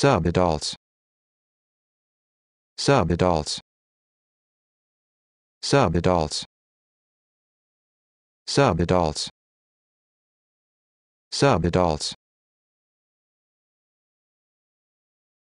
Sub Sub Sub adults. adults. adults. Sub adults. Sub adults.